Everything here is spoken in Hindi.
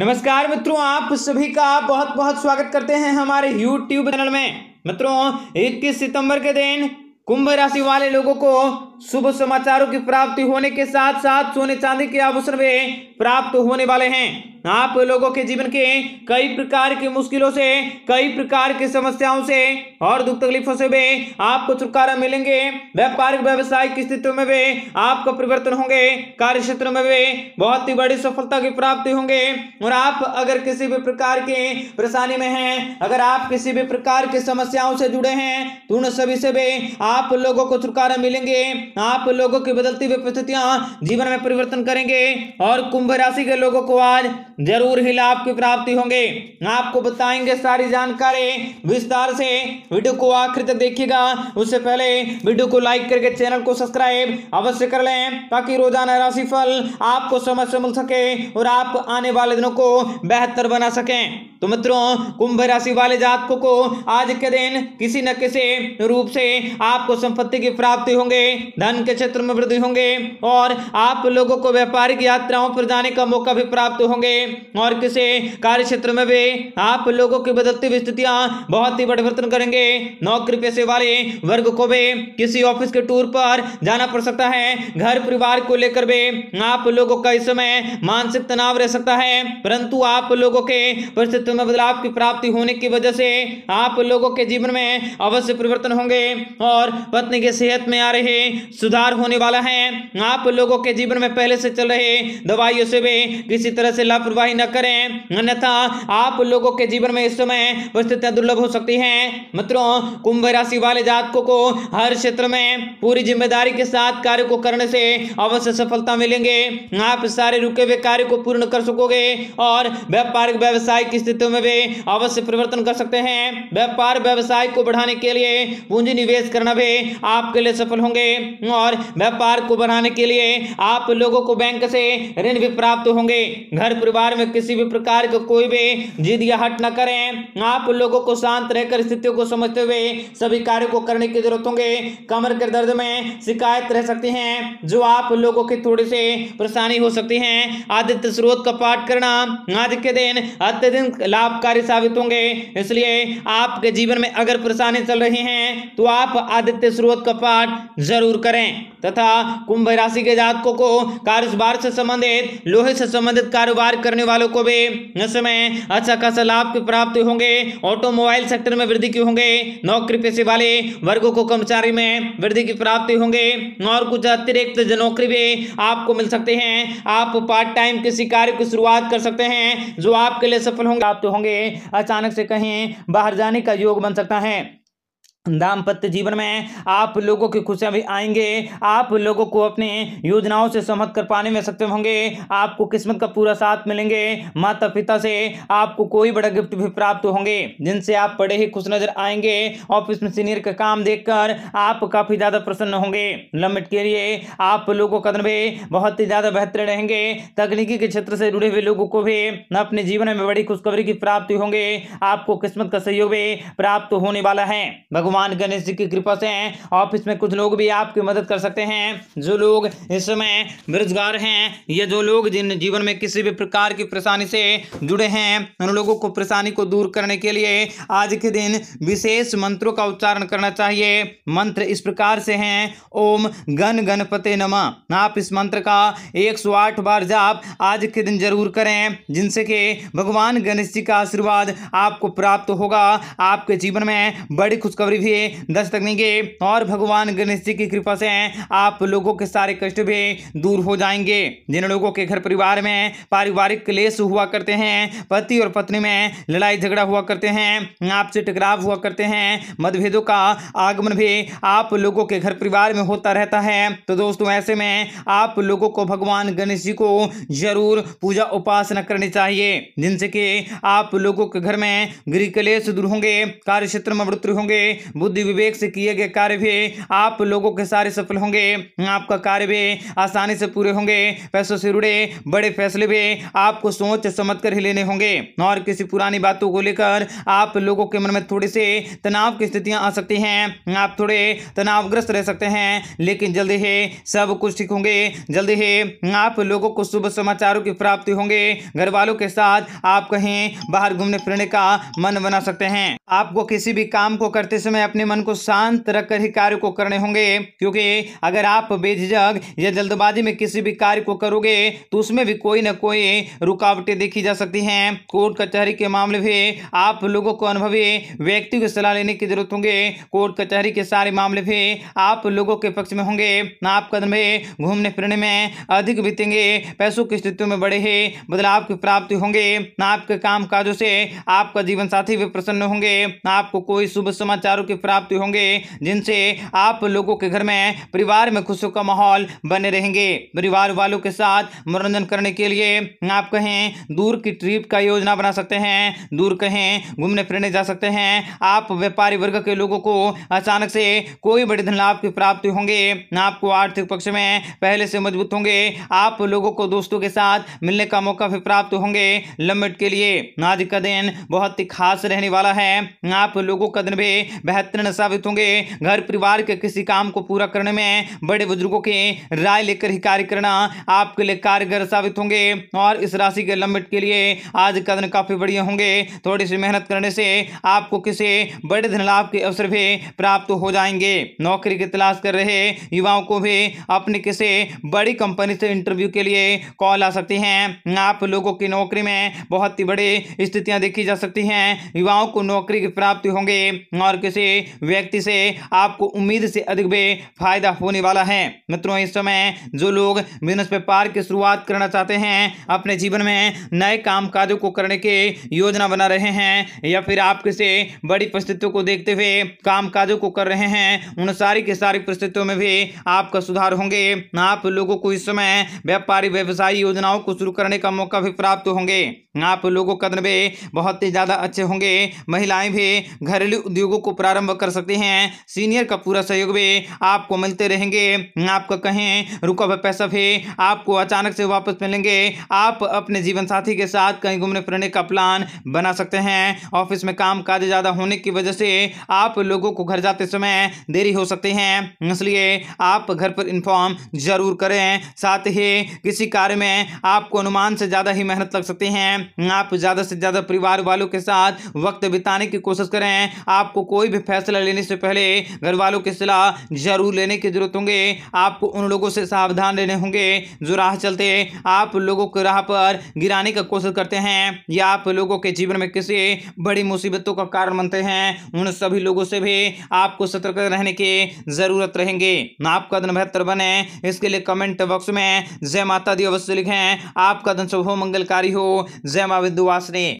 नमस्कार मित्रों आप सभी का बहुत बहुत स्वागत करते हैं हमारे यूट्यूब चैनल में मित्रों 21 सितंबर के दिन कुंभ राशि वाले लोगों को शुभ समाचारों की प्राप्ति होने के साथ साथ सोने चांदी के आभूषण भी प्राप्त होने वाले हैं आप लोगों के जीवन के कई प्रकार की मुश्किलों से कई प्रकार की समस्याओं से और दुख तकलीफों से भी आपको छुटकारा मिलेंगे व्यापारिक व्यवसायिक स्थितियों में भी आपका परिवर्तन होंगे कार्य क्षेत्र में भी बहुत ही बड़ी सफलता की प्राप्ति होंगे और आप अगर किसी भी प्रकार के परेशानी में हैं अगर आप किसी भी प्रकार की समस्याओं से जुड़े हैं तो उन सभी से भी आप लोगों को छुटकारा मिलेंगे आप लोगों की बदलती हुई परिस्थितियां जीवन में परिवर्तन करेंगे और कुंभ राशि के लोगों को आज जरूर ही लाभ की प्राप्ति होंगे आपको बताएंगे सारी जानकारी विस्तार से वीडियो को आखिर तक देखिएगा उससे पहले वीडियो को लाइक करके चैनल को सब्सक्राइब अवश्य कर लें ताकि रोजाना राशि फल आपको समझ से मिल सके और आप आने वाले दिनों को बेहतर बना सकें तो मित्रों कुंभ राशि वाले जातकों को आज के दिन किसी न किसी रूप से आपको संपत्ति की प्राप्ति होंगे धन के क्षेत्र में वृद्धि होंगे और आप लोगों को व्यापारिक यात्राओं पर जाने का मौका भी प्राप्त होंगे और किसी कार्य क्षेत्र में भी आप लोगों की बदलती हुई स्थितियां बहुत ही परिवर्तन करेंगे नौकरी पेशे वाले वर्ग को भी किसी ऑफिस के टूर पर जाना पड़ सकता है घर परिवार को लेकर भी आप लोगों का इस समय मानसिक तनाव रह सकता है परंतु आप लोगों के परिस्थिति व्यक्तित्व तो में बदलाव की प्राप्ति होने की वजह से आप लोगों के जीवन में अवश्य परिवर्तन होंगे और पत्नी के सेहत में आ रहे सुधार होने वाला है आप लोगों के जीवन में पहले से चल रहे दवाइयों से भी किसी तरह से लापरवाही न करें अन्यथा आप लोगों के जीवन में इस समय परिस्थितियां दुर्लभ हो सकती है मित्रों कुंभ राशि वाले जातकों को हर क्षेत्र में पूरी जिम्मेदारी के साथ कार्य को करने से अवश्य सफलता मिलेंगे आप सारे रुके हुए कार्य को पूर्ण कर सकोगे और व्यापारिक व्यवसाय की अस्तित्व में भी अवश्य परिवर्तन कर सकते हैं व्यापार व्यवसाय को बढ़ाने के लिए पूंजी निवेश करना भी आपके लिए सफल होंगे और व्यापार को बढ़ाने के लिए आप लोगों को बैंक से ऋण भी प्राप्त होंगे घर परिवार में किसी भी प्रकार का कोई भी जिद या हट न करें आप लोगों को शांत रहकर स्थितियों को समझते हुए सभी कार्यों को करने की जरूरत होंगे कमर के दर्द में शिकायत रह सकती है जो आप लोगों की थोड़ी से परेशानी हो सकती है आदित्य स्रोत का पाठ करना आज के दिन अत्यधिक लाभकारी साबित होंगे इसलिए आपके जीवन में अगर परेशानी चल रही हैं तो आप आदित्य स्रोत का पाठ जरूर करें तथा कुंभ राशि के जातकों को कारोबार से संबंधित लोहे से संबंधित कारोबार करने वालों को भी इस समय अच्छा खासा लाभ की प्राप्ति होंगे ऑटोमोबाइल सेक्टर में वृद्धि की होंगे नौकरी पेशे वाले वर्गों को कर्मचारी में वृद्धि की प्राप्ति होंगे और कुछ अतिरिक्त नौकरी भी आपको मिल सकते हैं आप पार्ट टाइम किसी कार्य की शुरुआत कर सकते हैं जो आपके लिए सफल होंगे प्राप्त होंगे अचानक से कहीं बाहर जाने का योग बन सकता है दाम्पत्य जीवन में आप लोगों की खुशियां भी आएंगे आप लोगों को अपने योजनाओं से समझ कर पाने में सक्षम होंगे आपको किस्मत का पूरा साथ मिलेंगे माता पिता से आपको कोई बड़ा गिफ्ट भी प्राप्त होंगे जिनसे आप बड़े ही खुश नजर आएंगे ऑफिस में सीनियर का काम देखकर आप काफी ज्यादा प्रसन्न होंगे लमिट के लिए आप लोगों का भी बहुत ही ज्यादा बेहतर रहेंगे तकनीकी के क्षेत्र से जुड़े हुए लोगों को भी अपने जीवन में बड़ी खुशखबरी की प्राप्ति होंगे आपको किस्मत का सहयोग भी प्राप्त होने वाला है भगवान भगवान गणेश जी की कृपा से ऑफिस में कुछ लोग भी आपकी मदद कर सकते हैं जो लोग इस समय बेरोजगार हैं या जो लोग जिन जीवन में किसी भी प्रकार की परेशानी से जुड़े हैं उन लोगों को परेशानी को दूर करने के लिए आज के दिन विशेष मंत्रों का उच्चारण करना चाहिए मंत्र इस प्रकार से हैं ओम गण गणपते नमा आप इस मंत्र का 108 बार जाप आज के दिन जरूर करें जिनसे कि भगवान गणेश जी का आशीर्वाद आपको प्राप्त होगा आपके जीवन में बड़ी खुशखबरी दीजिए दस तकनीकें और भगवान गणेश जी की कृपा से आप लोगों के सारे कष्ट भी दूर हो जाएंगे जिन लोगों के घर परिवार में पारिवारिक क्लेश हुआ करते हैं पति और पत्नी में लड़ाई झगड़ा हुआ करते हैं आपसे टकराव हुआ करते हैं मतभेदों का आगमन भी आप लोगों के घर परिवार में होता रहता है तो दोस्तों ऐसे में आप लोगों को भगवान गणेश जी को जरूर पूजा उपासना करनी चाहिए जिनसे कि आप लोगों के घर में गृह क्लेश दूर होंगे कार्य क्षेत्र में बढ़ोतरी होंगे बुद्धि विवेक से किए गए कार्य भी आप लोगों के सारे सफल होंगे आपका कार्य भी आसानी से पूरे होंगे पैसों से जुड़े बड़े फैसले भी आपको सोच समझ कर ही लेने होंगे और किसी पुरानी बातों को लेकर आप लोगों के मन में थोड़ी से तनाव की स्थितियां आ सकती हैं आप थोड़े तनावग्रस्त रह सकते हैं लेकिन जल्दी ही सब कुछ ठीक होंगे जल्दी ही आप लोगों को शुभ समाचारों की प्राप्ति होंगे घर वालों के साथ आप कहीं बाहर घूमने फिरने का मन बना सकते हैं आपको किसी भी काम को करते समय समय अपने मन को शांत रखकर ही कार्य को करने होंगे क्योंकि अगर आप बेझिझक या जल्दबाजी में किसी भी कार्य को करोगे तो उसमें भी कोई ना कोई रुकावटें देखी जा सकती हैं कोर्ट कचहरी के मामले भी आप लोगों को अनुभवी व्यक्ति की सलाह लेने की जरूरत होंगे कोर्ट कचहरी के सारे मामले भी आप लोगों के पक्ष में होंगे आप कदम घूमने फिरने में अधिक बीतेंगे पैसों की स्थिति में बड़े ही बदलाव की प्राप्ति होंगे आपके काम काजों से आपका जीवन साथी भी प्रसन्न होंगे आपको कोई शुभ समाचारों के प्राप्त होंगे जिनसे आप लोगों के घर में परिवार में खुशियों का माहौल बने रहेंगे परिवार वालों के साथ मनोरंजन करने के लिए आप कहें दूर की ट्रिप का योजना बना सकते हैं दूर कहें घूमने फिरने जा सकते हैं आप व्यापारी वर्ग के लोगों को अचानक से कोई बड़े धन लाभ की प्राप्ति होंगे आपको आर्थिक पक्ष में पहले से मजबूत होंगे आप लोगों को दोस्तों के साथ मिलने का मौका भी प्राप्त होंगे लंबे के लिए आज का दिन बहुत ही खास रहने वाला है आप लोगों का दिन भी बेहतर बेहतरीन साबित होंगे घर परिवार के किसी काम को पूरा करने में बड़े बुजुर्गों के राय लेकर ही कार्य करना आपके लिए कारगर साबित होंगे और इस राशि के लंबित के लिए आज का दिन काफ़ी बढ़िया होंगे थोड़ी सी मेहनत करने से आपको किसी बड़े धन लाभ के अवसर भी प्राप्त हो जाएंगे नौकरी की तलाश कर रहे युवाओं को भी अपने किसी बड़ी कंपनी से इंटरव्यू के लिए कॉल आ सकती हैं आप लोगों की नौकरी में बहुत ही बड़ी स्थितियां देखी जा सकती हैं युवाओं को नौकरी की प्राप्ति होंगे और किसी व्यक्ति से आपको उम्मीद से अधिक भी फायदा होने वाला है मित्रों इस समय जो लोग बिजनेस व्यापार की शुरुआत करना चाहते हैं अपने जीवन में नए काम काजों को करने के योजना बना रहे हैं या फिर आप किसी बड़ी परिस्थितियों को देखते हुए काम काजों को कर रहे हैं उन सारी की सारी परिस्थितियों में भी आपका सुधार होंगे आप लोगों को इस समय व्यापारी व्यवसायी योजनाओं को शुरू करने का मौका भी प्राप्त होंगे आप लोगों कदम भी बहुत ही ज़्यादा अच्छे होंगे महिलाएं भी घरेलू उद्योगों को प्रारंभ प्रारंभ कर सकते हैं सीनियर का पूरा सहयोग भी आपको मिलते रहेंगे आपका कहें रुका हुआ पैसा भी आपको अचानक से वापस मिलेंगे आप अपने जीवन साथी के साथ कहीं घूमने फिरने का प्लान बना सकते हैं ऑफिस में काम काज ज़्यादा होने की वजह से आप लोगों को घर जाते समय देरी हो सकती है इसलिए आप घर पर इन्फॉर्म जरूर करें साथ ही किसी कार्य में आपको अनुमान से ज़्यादा ही मेहनत लग सकती है आप ज़्यादा से ज़्यादा परिवार वालों के साथ वक्त बिताने की कोशिश करें आपको कोई भी फैसला लेने से पहले घर वालों की सलाह जरूर लेने की जरूरत होंगे आपको उन लोगों से सावधान रहने होंगे जो राह चलते आप लोगों को राह पर गिराने का कोशिश करते हैं या आप लोगों के जीवन में किसी बड़ी मुसीबतों का कारण बनते हैं उन सभी लोगों से भी आपको सतर्क रहने की जरूरत रहेंगे आपका दिन बेहतर बने इसके लिए कमेंट बॉक्स में जय माता दी अवश्य लिखें आपका दिन शुभ मंगलकारी हो जय माँ विद्युवासिनी